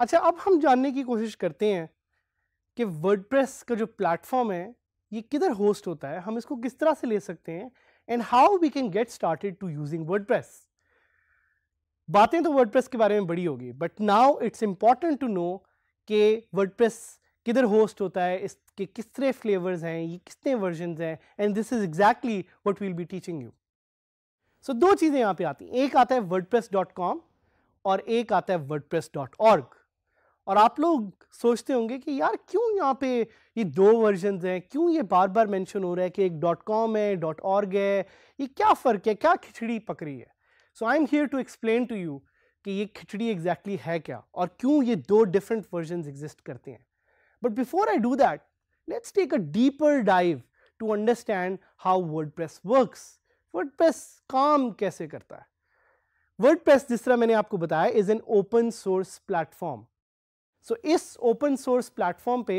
अच्छा अब हम जानने की कोशिश करते हैं कि वर्ड का जो प्लेटफॉर्म है ये किधर होस्ट होता है हम इसको किस तरह से ले सकते हैं and how we can get started to using word बातें तो वर्ड के बारे में बड़ी होगी but now it's important to know कि वर्ड किधर होस्ट होता है इसके किस तरह फ्लेवर्स हैं ये कितने वर्जन हैं and this is exactly what will be teaching you so दो चीज़ें यहाँ पे आती हैं एक आता है वर्ड और एक आता है वर्ड और आप लोग सोचते होंगे कि यार क्यों यहाँ पे ये दो वर्जन हैं क्यों ये बार बार मेंशन हो रहा है कि एक डॉट कॉम है डॉट ऑर्ग है ये क्या फ़र्क है क्या खिचड़ी पकड़ी है so I am here to explain to you कि ये खिचड़ी एग्जैक्टली exactly है क्या और क्यों ये दो डिफरेंट वर्जन एग्जिस्ट करते हैं but before I do that let's take a deeper dive to understand how WordPress works WordPress काम कैसे करता है वर्ड प्रेस जिस तरह मैंने आपको बताया is an open source platform so so, इस ओपन सोर्स प्लेटफॉर्म पे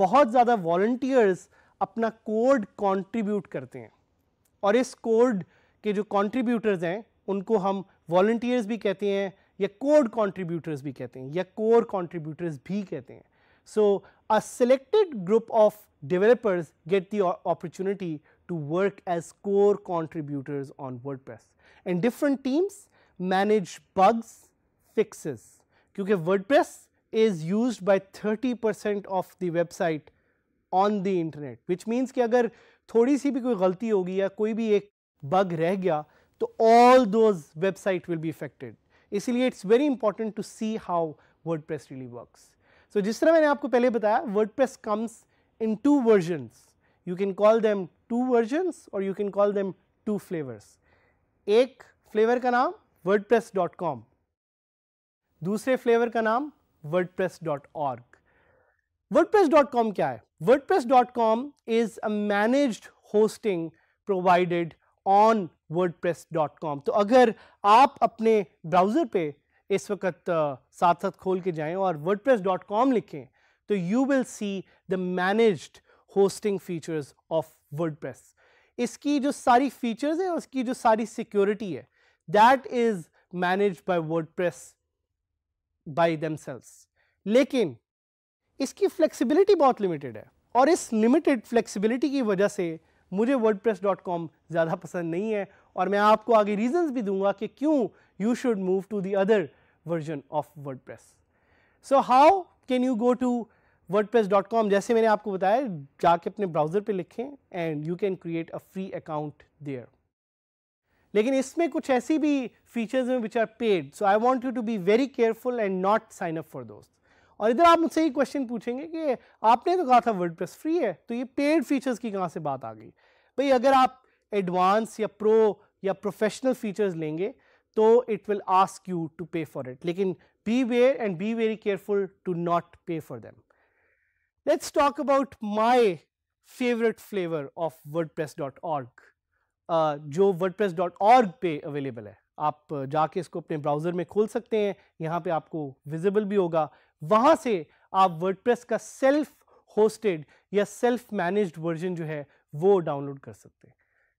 बहुत ज़्यादा वॉल्टियर्स अपना कोड कंट्रीब्यूट करते हैं और इस कोड के जो कंट्रीब्यूटर्स हैं उनको हम वॉल्टियर्स भी कहते हैं या कोड कंट्रीब्यूटर्स भी कहते हैं या कोर कंट्रीब्यूटर्स भी कहते हैं so a selected group of developers get the opportunity to work as core contributors on word and different teams manage bugs fix क्योंकि word is used by 30 percent of the website on the internet which means कि अगर थोड़ी सी भी कोई गलती होगी या कोई भी एक बग रह गया तो all those website will be affected इसलिए it's very important to see how WordPress really works. So जिस तरह मैंने आपको पहले बताया WordPress comes in two versions you can call them two versions or you can call them two flavors. एक flavor का नाम wordpress.com दूसरे flavor का नाम wordpress.org. WordPress.com kya hai WordPress.com is a managed hosting provided on WordPress.com. तो अगर आप अपने ब्राउज़र पे इस वक्त साथ साथ खोल के जाएं और WordPress.com लिखें तो you will see the managed hosting features of WordPress. इसकी जो सारी फीचर्स हैं और इसकी जो सारी सिक्योरिटी है that is managed by WordPress by themselves लेकिन इसकी फ्लेक्सिबिलिटी बहुत लिमिटेड है और इस लिमिटेड फ्लेक्सिबिलिटी की वजह से मुझे कॉम ज़्यादा पसंद नहीं है और मैं आपको आगे रीजंस भी दूंगा कि क्यों you should move to the other version of word so how can you go to word जैसे मैंने आपको बताया जाके अपने ब्राउज़र पे लिखें and you can create a free account there लेकिन इसमें कुछ ऐसी भी फीचर्स हैं which are paid so I want you to be very careful and not sign up for दोस्त और इधर आप मुझसे ये क्वेश्चन पूछेंगे कि आपने तो कहा था वर्ड फ्री है तो ये पेड फीचर्स की कहाँ से बात आ गई भाई अगर आप एडवांस या प्रो या प्रोफेशनल फीचर्स लेंगे तो it will ask you to pay for it लेकिन beware and be very careful to not pay for them let's talk about my favourite flavour of WordPress dot org जो wordpress.org पे available है आप जाके इसको अपने browser में खोल सकते हैं यहाँ पे आपको विजिबल भी होगा वहाँ से आप वर्डप्रेस का सेल्फ होस्टेड या सेल्फ मैनेज्ड वर्जन जो है वो डाउनलोड कर सकते हैं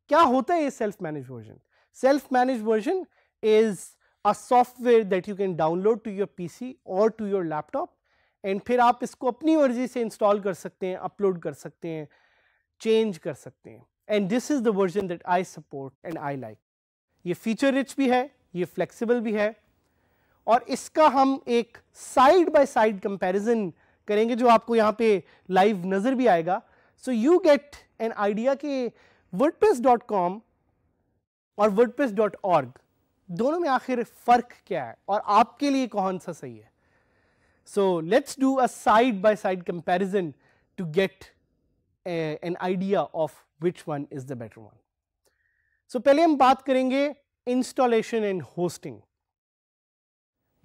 क्या होता है ये self manage version self manage version is a software that you can download to your PC और टू योर लैपटॉप एंड फिर आप इसको अपनी मर्जी से इंस्टॉल कर सकते हैं अपलोड कर सकते हैं चेंज कर सकते हैं and this is the version that I support and I like ये फीचर रिच भी है ये फ्लेक्सिबल भी है और इसका हम एक साइड बाय साइड कंपैरिजन करेंगे जो आपको यहाँ पे लाइव नज़र भी आएगा so you get an idea कि कॉम और ऑर्ग दोनों में आखिर फ़र्क क्या है और आपके लिए कौन सा सही है so let's do a side by side comparison to get a, an idea of which one is the better one. So, पहले हम बात करेंगे installation and hosting.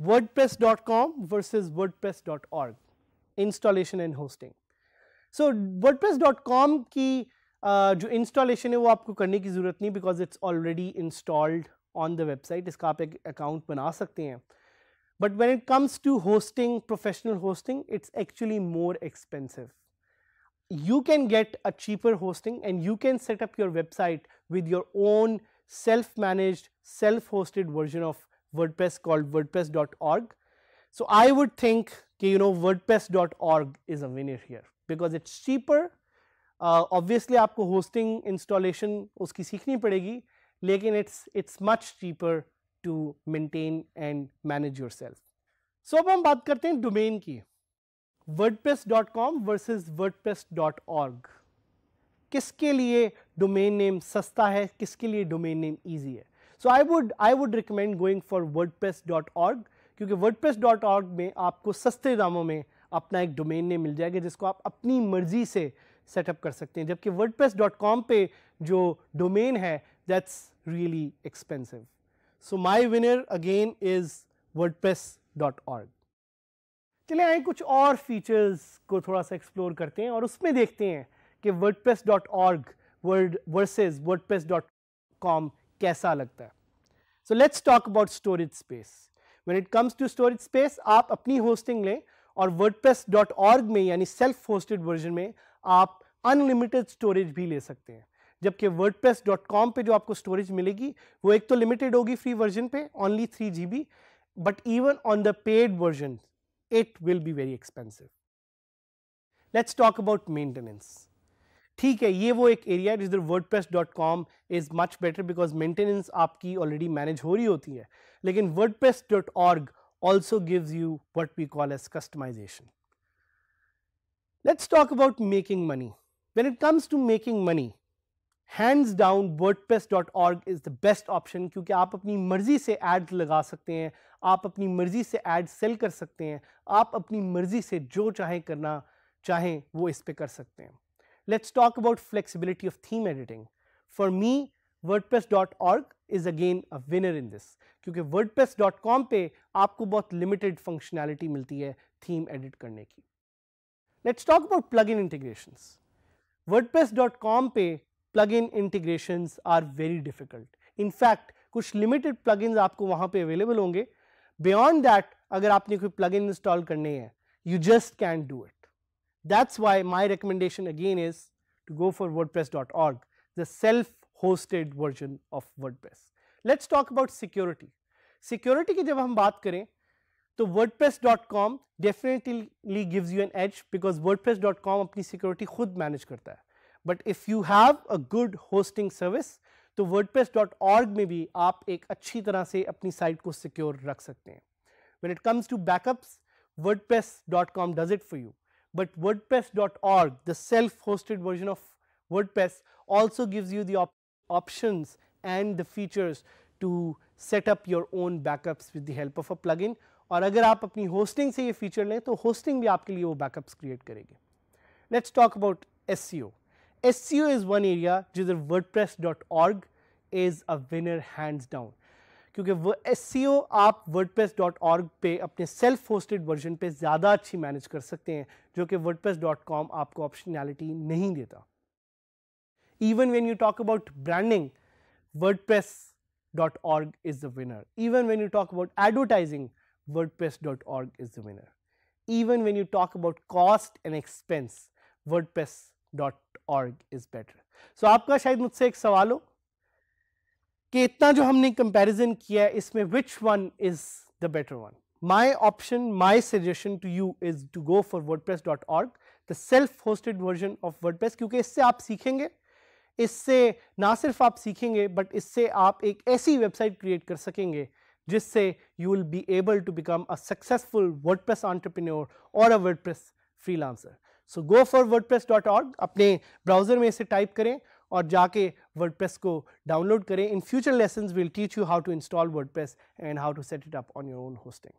WordPress.com versus WordPress.org installation and hosting. So, WordPress.com की uh, installation है वो आपको करने की ज़रूरत नहीं because it's already installed on the website इसका आप एक account but when it comes to hosting professional hosting it's actually more expensive you can get a cheaper hosting and you can set up your website with your own self-managed, self-hosted version of WordPress called wordpress.org. So, I would think okay, you know wordpress.org is a winner here because it's cheaper. Uh, obviously, आपको hosting installation उसकी सीखनी पड़ेगी लेकिन it's it's much cheaper to maintain and manage yourself. So, now हम बात करते domain की wordpress.com versus wordpress.org किसके लिए डोमेन नेम सस्ता है किसके लिए डोमेन नेम ईजी है so I would I would recommend going for wordpress.org क्योंकि wordpress.org में आपको सस्ते दामों में अपना एक डोमेन नेम मिल जाएगा जिसको आप अपनी मर्जी से सेटअप कर सकते हैं जबकि wordpress.com पे जो डोमेन है that's really expensive so my winner again is wordpress.org. चले आए कुछ और फीचर्स को थोड़ा सा एक्सप्लोर करते हैं और उसमें देखते हैं कि WordPress dot org word versus WordPress dot com कैसा लगता है so let's talk about storage space when it comes to storage space आप अपनी होस्टिंग लें और वर्ड प्रेस डॉट ऑर्ग में यानी सेल्फ होस्टेड वर्जन में आप अनलिमिटेड स्टोरेज भी ले सकते हैं जबकि वर्ड प्रेस डॉट कॉम पर जो आपको स्टोरेज मिलेगी वो एक तो लिमिटेड होगी फ्री वर्जन पे only three G B but even on the paid version it will be very expensive. Let us talk about maintenance. ठीक है ये वो एक एरिया है WordPress.com is much better because maintenance maintenance आपकी already manage हो रही होती है लेकिन also gives you what we call as customization. Let's talk about making money. When it comes to making money, hands down word dot org is the best option क्योंकि आप अपनी मर्ज़ी से एड लगा सकते हैं आप अपनी मर्ज़ी से एड सेल कर सकते हैं आप अपनी मर्ज़ी से जो चाहें करना चाहें वो इस पर कर सकते हैं let's talk about flexibility of theme editing for me word dot org is again a winner in this क्योंकि वर्ड डॉट कॉम पर आपको बहुत लिमिटेड फंक्शनैलिटी मिलती है थीम एडिट करने की let's talk about plugin integration WordPress dot com पे plugin integration are very difficult in fact कुछ लिमिटेड प्लग प्लगइन्स आपको वहां पर अवेलेबल होंगे बियॉन्ड दैट अगर आपने कोई प्लग इन इंस्टॉल करने हैं you just can do it that's why my recommendation again is to go for WordPress dot org the self hosted version of WordPress let's talk about security security की जब हम बात करें तो WordPress dot com definitely gives you an edge because WordPress dot com अपनी security खुद manage करता है but if you have a good hosting service तो वर्डप्रेस.org में भी आप एक अच्छी तरह से अपनी साइट को सिक्योर रख सकते हैं when it comes to backups wordpress.com does it for you but wordpress.org the self hosted version of wordpress also gives you the op options and the features to set up your own backups with the help of a plugin और अगर आप अपनी hosting से ये feature लें तो hosting भी आपके लिए वो बैकअप्स क्रिएट करेगी let's talk about S E O SEO is one area जिधर WordPress.org is a winner hands down क्योंकि वो SEO आप WordPress.org पे अपने सेल्फ होस्टेड वर्जन पे ज़्यादा अच्छी मैनेज कर सकते हैं जो कि WordPress.com आपको ऑप्शनैलिटी नहीं देता even when you talk about branding wordpress.org is the winner even when you talk about advertising wordpress.org is the winner even when you talk about cost and expense wordpress dot org is better so आपका शायद मुझसे एक सवाल हो कि इतना जो हमने कंपैरिजन किया है इसमें which one is the better one option to you is to go for WordPress dot org the self hosted version of WordPress क्योंकि इससे आप सीखेंगे इससे ना सिर्फ आप सीखेंगे बट इससे आप एक ऐसी वेबसाइट क्रिएट कर सकेंगे जिससे you will be able to become a successful WordPress entrepreneur और a WordPress freelancer so go for WordPress dot अपने ब्राउज़र में इसे टाइप करें और जाके वर्ड प्रेस को डाउनलोड करें in future lesson will teach you how to install WordPress and how to set it up on your own hosting